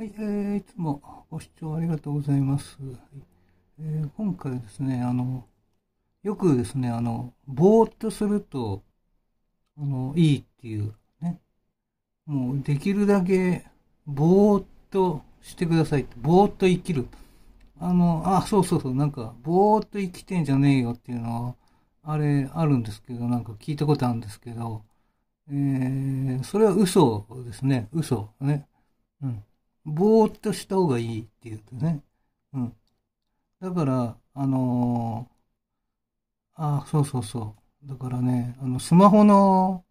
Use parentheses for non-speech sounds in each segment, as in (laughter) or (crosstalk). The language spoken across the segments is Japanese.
はい、えー、いつもご視聴ありがとうございます。えー、今回ですね、あの、よくですね、あの、ぼーっとすると、あの、いいっていうね、もうできるだけぼーっとしてください。ぼーっと生きる。あの、あ、そうそうそう、なんか、ぼーっと生きてんじゃねえよっていうのは、あれ、あるんですけど、なんか聞いたことあるんですけど、えー、それは嘘ですね。嘘。ね。うん。ぼーっとした方がいいって言うとね。うん。だから、あのー、あ、そうそうそう。だからね、あの、スマホの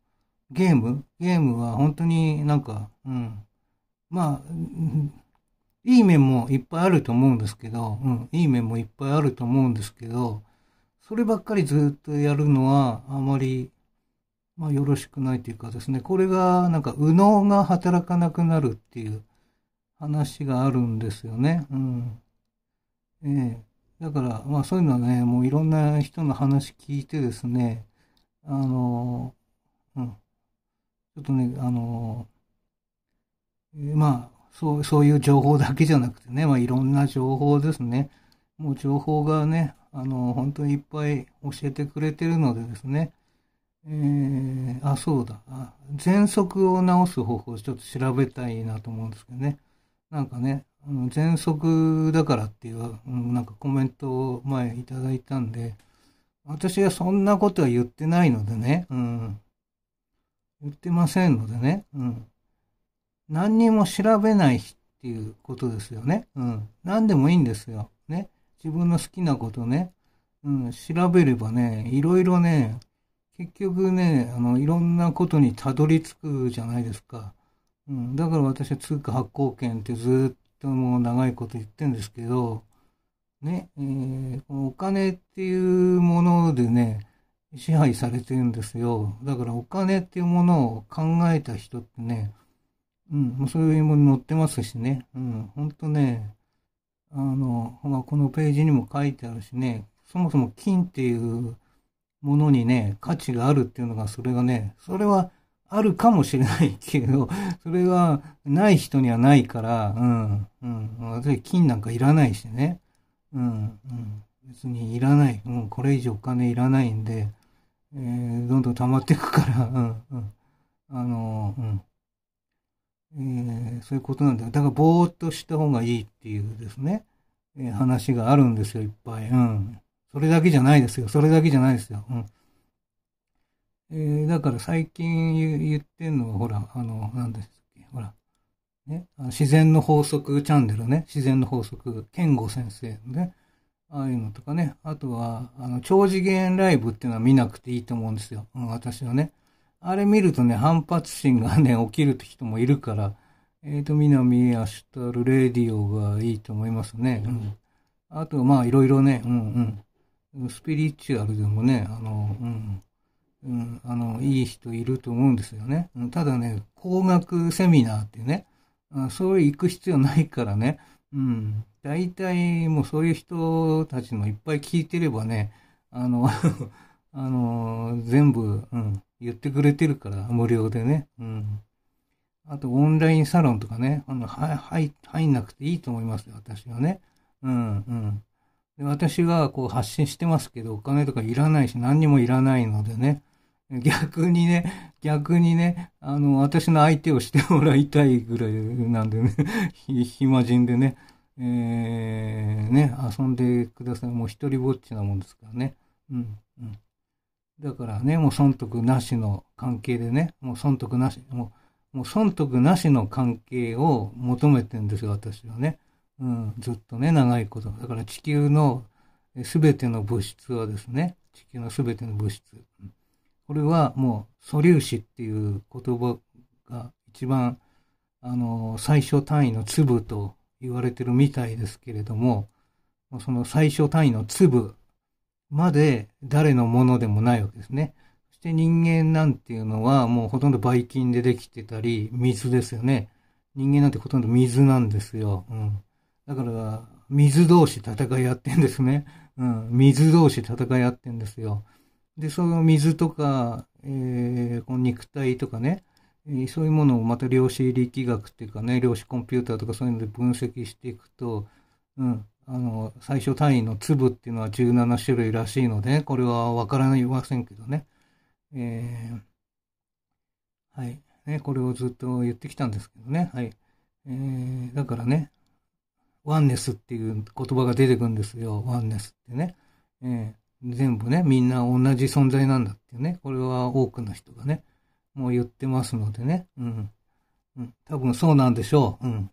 ゲームゲームは本当になんか、うん。まあ、いい面もいっぱいあると思うんですけど、うん、いい面もいっぱいあると思うんですけど、そればっかりずっとやるのはあまり、まあ、よろしくないというかですね、これがなんか右脳が働かなくなるっていう話があるんですよね。うん。ええだから、まあそういうのはね、もういろんな人の話聞いてですね、あの、うん。ちょっとね、あの、まあ、そう、そういう情報だけじゃなくてね、まあいろんな情報ですね。もう情報がね、あの、本当にいっぱい教えてくれてるのでですね、えー、あ、そうだ。喘息を治す方法をちょっと調べたいなと思うんですけどね。なんかね、あの喘息だからっていう、なんかコメントを前いただいたんで、私はそんなことは言ってないのでね、うん。言ってませんのでね、うん。何にも調べないっていうことですよね。うん。何でもいいんですよ。ね。自分の好きなことね、うん、調べればね、いろいろね、結局ね、あの、いろんなことにたどり着くじゃないですか。うん、だから私は通貨発行権ってずっともう長いこと言ってるんですけど、ね、えー、このお金っていうものでね、支配されてるんですよ。だからお金っていうものを考えた人ってね、うん、そういうものに載ってますしね、うん、ほんとね、あの、まあ、このページにも書いてあるしね、そもそも金っていうものにね、価値があるっていうのが、それがね、それはあるかもしれないけど、(laughs) それがない人にはないから、うん、うん、私金なんかいらないしね、うん、うん、別にいらない、もうこれ以上お金いらないんで、えー、どんどん溜まっていくから、(laughs) うん、うん、あの、うん、えー、そういうことなんだよ。だからぼーっとした方がいいっていうですね、えー、話があるんですよ、いっぱい。うん。それだけじゃないですよ。それだけじゃないですよ。うん。えー、だから最近言ってんのは、ほら、あの、なんですっけ、ほら、ね、自然の法則チャンネルね、自然の法則、健吾先生のね、ああいうのとかね、あとは、あの、超次元ライブっていうのは見なくていいと思うんですよ、うん、私はね。あれ見るとね、反発心がね、起きる人もいるから、えっ、ー、と、南アシュタルレディオがいいと思いますね。うん。あと、まあ、いろいろね、うんうん。スピリチュアルでもね、あの、うん。うん、あの、いい人いると思うんですよね。ただね、工学セミナーってね、そういう行く必要ないからね、うん、大体もうそういう人たちもいっぱい聞いてればね、あの (laughs) あの、全部、うん、言ってくれてるから、無料でね。うん。あと、オンラインサロンとかね、あの、はい、はい、入んなくていいと思いますよ、私はね。うん、うん。で私はこう発信してますけど、お金とかいらないし、何にもいらないのでね。(laughs) 逆にね、逆にね、あの、私の相手をしてもらいたいぐらいなんでね、(laughs) 暇人でね、えー、ね、遊んでください。もう一人ぼっちなもんですからね。うん、うん。だからね、もう損得なしの関係でね、もう損得なし、もう、もう損得なしの関係を求めてんですよ、私はね。うん、ずっとね、長いこと。だから地球のすべての物質はですね、地球のすべての物質。うんこれはもう素粒子っていう言葉が一番あの最小単位の粒と言われてるみたいですけれども、その最小単位の粒まで誰のものでもないわけですね。そして人間なんていうのはもうほとんどばい菌でできてたり、水ですよね。人間なんてほとんど水なんですよ。うん。だから、水同士戦い合ってんですね。うん。水同士戦い合ってんですよ。で、その水とか、えー、この肉体とかね、そういうものをまた量子力学っていうかね、量子コンピューターとかそういうので分析していくと、うん、あの、最小単位の粒っていうのは17種類らしいので、これはわからないませんけどね。えー、はい。ね、これをずっと言ってきたんですけどね。はい。えー、だからね、ワンネスっていう言葉が出てくるんですよ。ワンネスってね。え全部ね、みんな同じ存在なんだっていうね、これは多くの人がね、もう言ってますのでね、うん。うん、多分そうなんでしょう、うん。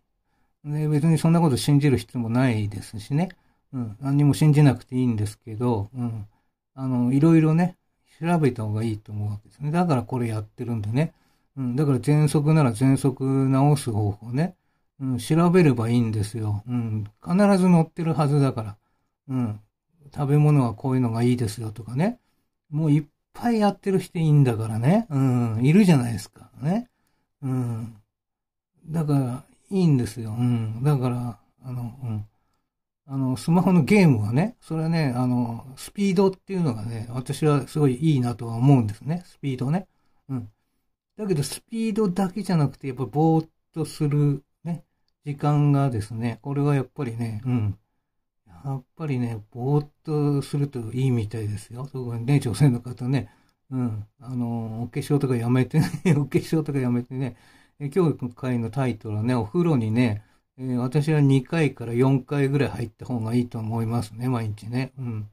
ね、別にそんなこと信じる必要もないですしね、うん、何にも信じなくていいんですけど、うん。あの、いろいろね、調べた方がいいと思うわけですね。だからこれやってるんでね、うん、だから喘息なら喘息直す方法ね、うん、調べればいいんですよ。うん、必ず乗ってるはずだから。うん、食べ物はこういうのがいいですよとかね。もういっぱいやってる人いいんだからね。うん、いるじゃないですか。ね。うん。だから、いいんですよ。うん。だから、あの、うん。あの、スマホのゲームはね、それはね、あの、スピードっていうのがね、私はすごいいいなとは思うんですね。スピードね。うん。だけど、スピードだけじゃなくて、やっぱぼーっとするね、時間がですね、これはやっぱりね、うん。やっぱりね、ぼーっとするといいみたいですよ。そこね、女性の方ね。うん。あの、お化粧とかやめてね、(laughs) お化粧とかやめてね。え今日の回のタイトルはね、お風呂にね、えー、私は2回から4回ぐらい入った方がいいと思いますね、毎日ね。うん。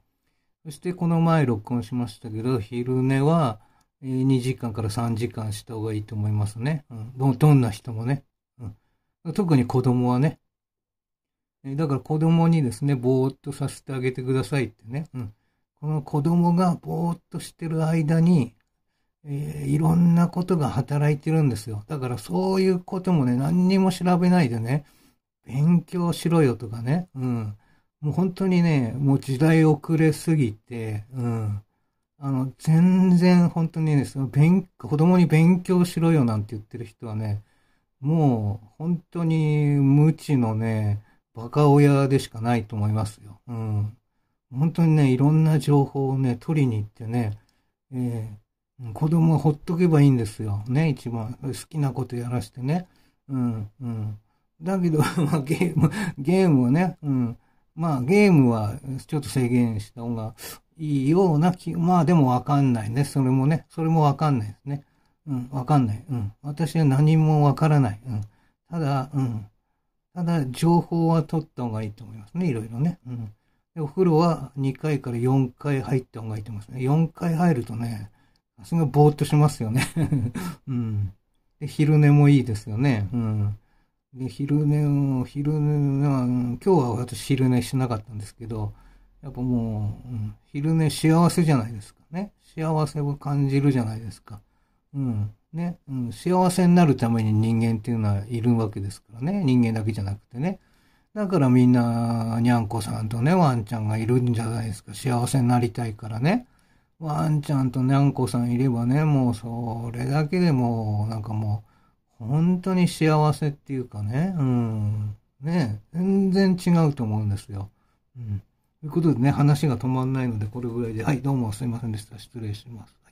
そしてこの前録音しましたけど、昼寝は2時間から3時間した方がいいと思いますね。うん、どんな人もね、うん。特に子供はね、えだから子供にですね、ぼーっとさせてあげてくださいってね。うん。この子供がぼーっとしてる間に、えー、いろんなことが働いてるんですよ。だからそういうこともね、何にも調べないでね、勉強しろよとかね、うん。もう本当にね、もう時代遅れすぎて、うん。あの、全然本当にね、その勉、子供に勉強しろよなんて言ってる人はね、もう本当に無知のね、バカ親でしかないと思いますよ。うん。本当にね、いろんな情報をね、取りに行ってね、えー、子供はほっとけばいいんですよ。ね、一番。好きなことやらしてね。うん、うん。だけど、(laughs) まあ、ゲーム、ゲームをね、うん。まあ、ゲームはちょっと制限した方がいいような気、まあでもわかんないね。それもね、それもわかんないですね。うん、わかんない。うん。私は何もわからない。うん。ただ、うん。ただ、情報は取った方がいいと思いますね、いろいろね。うん。でお風呂は2回から4回入った方がいいと思いますね。4回入るとね、すごいぼーっとしますよね。(laughs) うん。で、昼寝もいいですよね。うん。で、昼寝を、昼寝は、今日は私昼寝しなかったんですけど、やっぱもう、うん、昼寝幸せじゃないですかね。幸せを感じるじゃないですか。うん。ね、うん、幸せになるために人間っていうのはいるわけですからね。人間だけじゃなくてね。だからみんな、にゃんこさんとね、ワンちゃんがいるんじゃないですか。幸せになりたいからね。ワンちゃんとにゃんこさんいればね、もうそれだけでもう、なんかもう、本当に幸せっていうかね、うん。ね、全然違うと思うんですよ。うん。ということでね、話が止まんないので、これぐらいで、はい、どうもすいませんでした。失礼します。